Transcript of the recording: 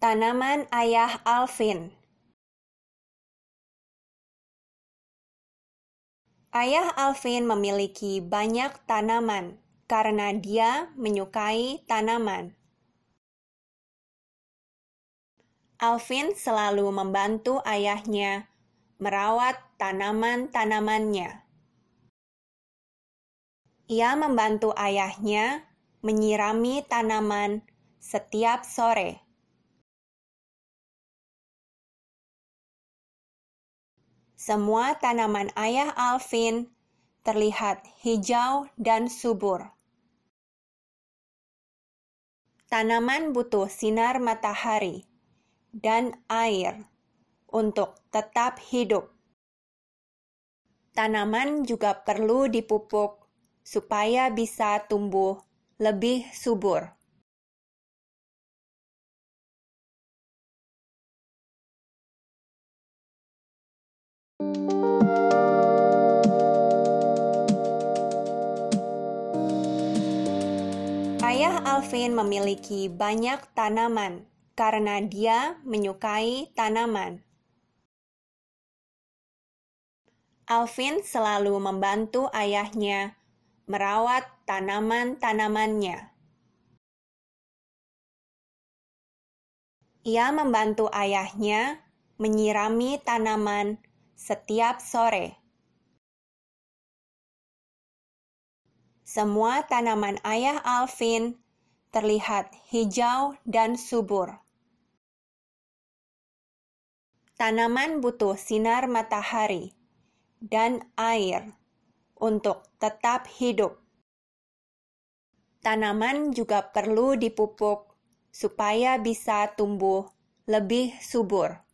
Tanaman Ayah Alvin Ayah Alvin memiliki banyak tanaman karena dia menyukai tanaman. Alvin selalu membantu ayahnya merawat tanaman-tanamannya. Ia membantu ayahnya menyirami tanaman setiap sore. Semua tanaman ayah Alvin terlihat hijau dan subur. Tanaman butuh sinar matahari dan air untuk tetap hidup. Tanaman juga perlu dipupuk supaya bisa tumbuh lebih subur. Ayah Alvin memiliki banyak tanaman karena dia menyukai tanaman. Alvin selalu membantu ayahnya merawat tanaman-tanamannya. Ia membantu ayahnya menyirami tanaman setiap sore. Semua tanaman ayah Alvin terlihat hijau dan subur. Tanaman butuh sinar matahari dan air untuk tetap hidup. Tanaman juga perlu dipupuk supaya bisa tumbuh lebih subur.